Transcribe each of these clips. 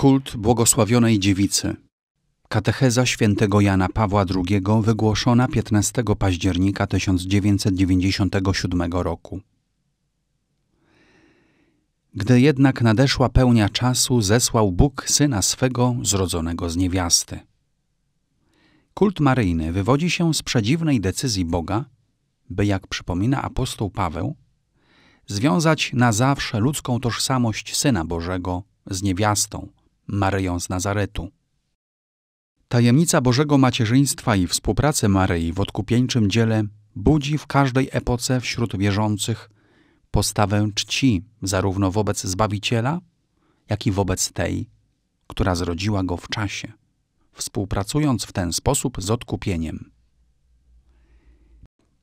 Kult błogosławionej dziewicy. Katecheza świętego Jana Pawła II wygłoszona 15 października 1997 roku. Gdy jednak nadeszła pełnia czasu, zesłał Bóg syna swego zrodzonego z niewiasty. Kult maryjny wywodzi się z przedziwnej decyzji Boga, by jak przypomina apostoł Paweł, związać na zawsze ludzką tożsamość Syna Bożego z niewiastą, Maryją z Nazaretu. Tajemnica Bożego Macierzyństwa i współpracy Maryi w odkupieńczym dziele budzi w każdej epoce wśród wierzących postawę czci zarówno wobec Zbawiciela, jak i wobec tej, która zrodziła go w czasie, współpracując w ten sposób z odkupieniem.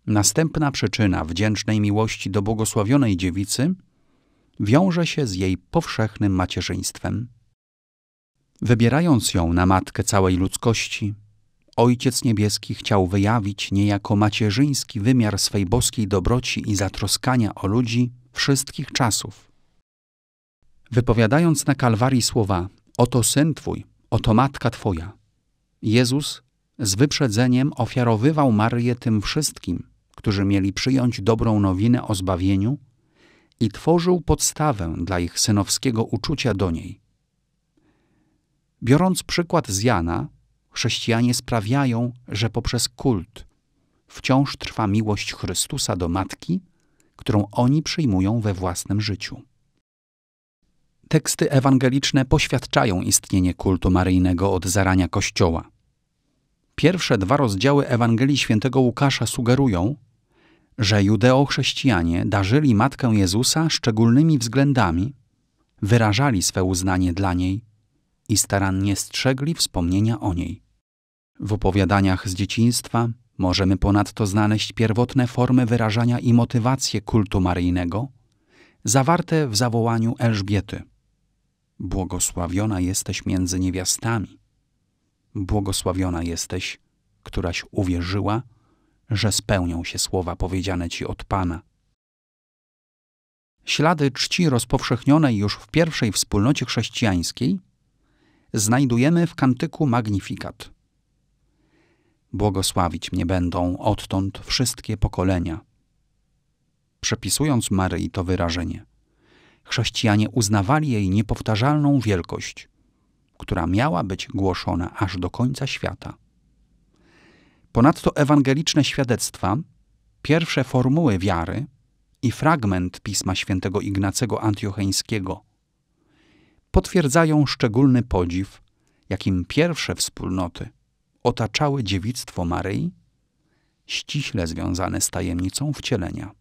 Następna przyczyna wdzięcznej miłości do błogosławionej dziewicy wiąże się z jej powszechnym macierzyństwem Wybierając ją na matkę całej ludzkości, Ojciec Niebieski chciał wyjawić niejako macierzyński wymiar swej boskiej dobroci i zatroskania o ludzi wszystkich czasów. Wypowiadając na Kalwarii słowa Oto syn Twój, oto matka Twoja, Jezus z wyprzedzeniem ofiarowywał Marię tym wszystkim, którzy mieli przyjąć dobrą nowinę o zbawieniu i tworzył podstawę dla ich synowskiego uczucia do niej – Biorąc przykład z Jana, chrześcijanie sprawiają, że poprzez kult wciąż trwa miłość Chrystusa do Matki, którą oni przyjmują we własnym życiu. Teksty ewangeliczne poświadczają istnienie kultu maryjnego od zarania Kościoła. Pierwsze dwa rozdziały Ewangelii Świętego Łukasza sugerują, że judeochrześcijanie darzyli Matkę Jezusa szczególnymi względami, wyrażali swe uznanie dla niej i starannie strzegli wspomnienia o niej. W opowiadaniach z dzieciństwa możemy ponadto znaleźć pierwotne formy wyrażania i motywacje kultu maryjnego, zawarte w zawołaniu Elżbiety. Błogosławiona jesteś między niewiastami. Błogosławiona jesteś, któraś uwierzyła, że spełnią się słowa powiedziane ci od Pana. Ślady czci rozpowszechnionej już w pierwszej wspólnocie chrześcijańskiej znajdujemy w kantyku Magnifikat. Błogosławić mnie będą odtąd wszystkie pokolenia. Przepisując Maryi to wyrażenie, chrześcijanie uznawali jej niepowtarzalną wielkość, która miała być głoszona aż do końca świata. Ponadto ewangeliczne świadectwa, pierwsze formuły wiary i fragment pisma świętego Ignacego Antiocheńskiego – potwierdzają szczególny podziw, jakim pierwsze wspólnoty otaczały dziewictwo Maryi, ściśle związane z tajemnicą wcielenia.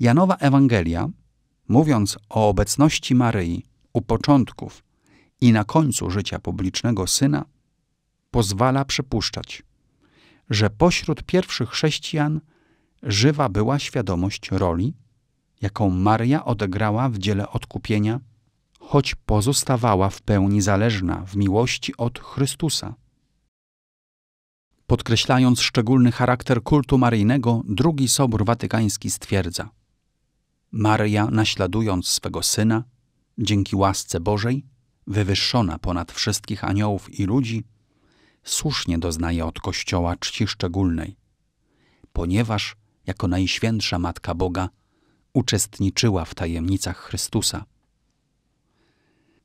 Janowa Ewangelia, mówiąc o obecności Maryi u początków i na końcu życia publicznego syna, pozwala przypuszczać, że pośród pierwszych chrześcijan żywa była świadomość roli, jaką Maria odegrała w dziele odkupienia choć pozostawała w pełni zależna w miłości od Chrystusa. Podkreślając szczególny charakter kultu maryjnego, drugi Sobór Watykański stwierdza: Maria, naśladując swego syna, dzięki łasce Bożej, wywyższona ponad wszystkich aniołów i ludzi, słusznie doznaje od Kościoła czci szczególnej, ponieważ jako najświętsza Matka Boga uczestniczyła w tajemnicach Chrystusa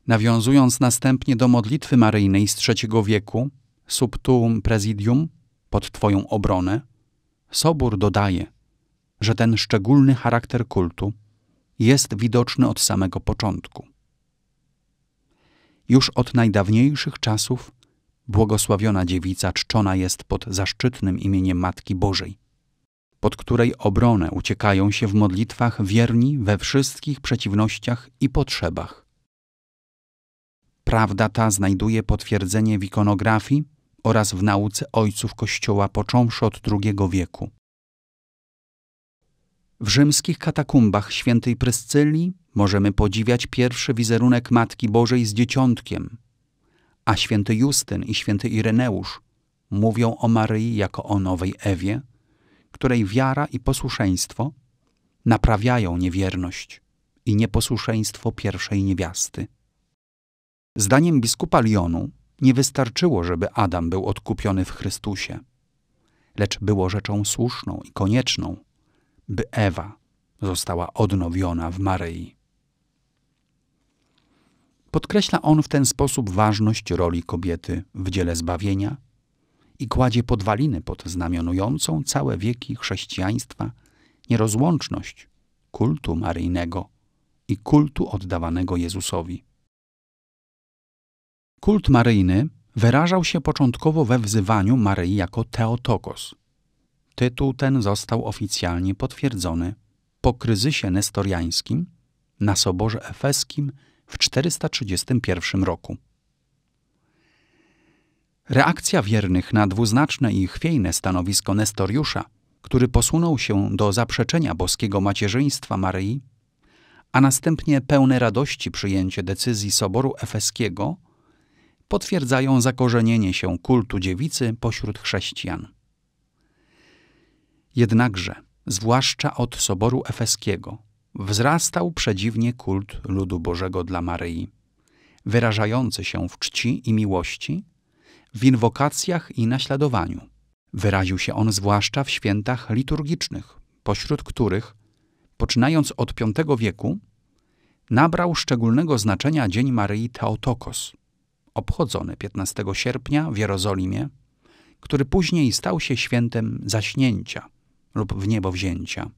Nawiązując następnie do modlitwy maryjnej z III wieku, Subtuum Presidium, pod Twoją obronę, Sobór dodaje, że ten szczególny charakter kultu jest widoczny od samego początku. Już od najdawniejszych czasów błogosławiona dziewica czczona jest pod zaszczytnym imieniem Matki Bożej, pod której obronę uciekają się w modlitwach wierni we wszystkich przeciwnościach i potrzebach. Prawda ta znajduje potwierdzenie w ikonografii oraz w nauce ojców Kościoła począwszy od II wieku. W rzymskich katakumbach świętej Pryscyli możemy podziwiać pierwszy wizerunek Matki Bożej z Dzieciątkiem, a święty Justyn i święty Ireneusz mówią o Maryi jako o nowej Ewie, której wiara i posłuszeństwo naprawiają niewierność i nieposłuszeństwo pierwszej niewiasty. Zdaniem biskupa Lyonu nie wystarczyło, żeby Adam był odkupiony w Chrystusie, lecz było rzeczą słuszną i konieczną, by Ewa została odnowiona w Maryi. Podkreśla on w ten sposób ważność roli kobiety w dziele zbawienia i kładzie podwaliny pod znamionującą całe wieki chrześcijaństwa nierozłączność kultu maryjnego i kultu oddawanego Jezusowi. Kult maryjny wyrażał się początkowo we wzywaniu Maryi jako Teotokos. Tytuł ten został oficjalnie potwierdzony po kryzysie nestoriańskim na Soborze Efeskim w 431 roku. Reakcja wiernych na dwuznaczne i chwiejne stanowisko Nestoriusza, który posunął się do zaprzeczenia boskiego macierzyństwa Maryi, a następnie pełne radości przyjęcie decyzji Soboru Efeskiego – potwierdzają zakorzenienie się kultu dziewicy pośród chrześcijan. Jednakże, zwłaszcza od Soboru Efeskiego, wzrastał przedziwnie kult ludu Bożego dla Maryi, wyrażający się w czci i miłości, w inwokacjach i naśladowaniu. Wyraził się on zwłaszcza w świętach liturgicznych, pośród których, poczynając od V wieku, nabrał szczególnego znaczenia Dzień Maryi Teotokos – obchodzony 15 sierpnia w Jerozolimie, który później stał się świętem zaśnięcia lub w niebo wzięcia.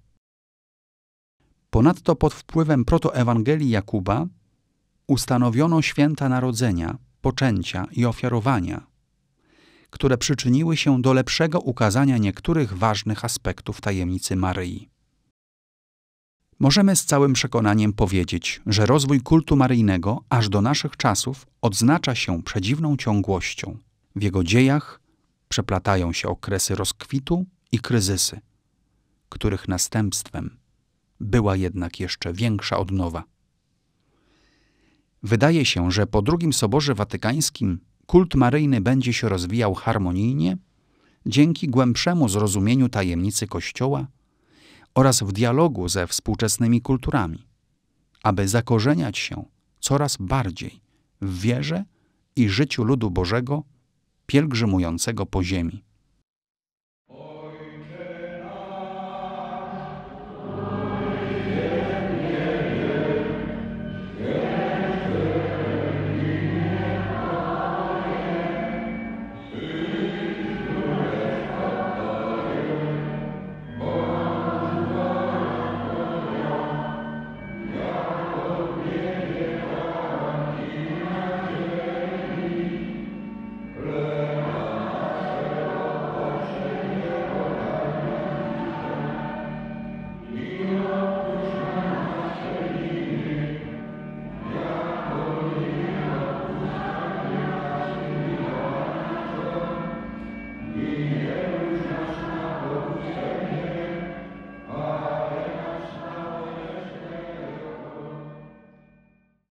Ponadto pod wpływem protoewangelii Jakuba ustanowiono święta narodzenia, poczęcia i ofiarowania, które przyczyniły się do lepszego ukazania niektórych ważnych aspektów tajemnicy Maryi. Możemy z całym przekonaniem powiedzieć, że rozwój kultu maryjnego aż do naszych czasów odznacza się przedziwną ciągłością. W jego dziejach przeplatają się okresy rozkwitu i kryzysy, których następstwem była jednak jeszcze większa odnowa. Wydaje się, że po II Soborze Watykańskim kult maryjny będzie się rozwijał harmonijnie dzięki głębszemu zrozumieniu tajemnicy Kościoła oraz w dialogu ze współczesnymi kulturami, aby zakorzeniać się coraz bardziej w wierze i życiu ludu Bożego pielgrzymującego po ziemi.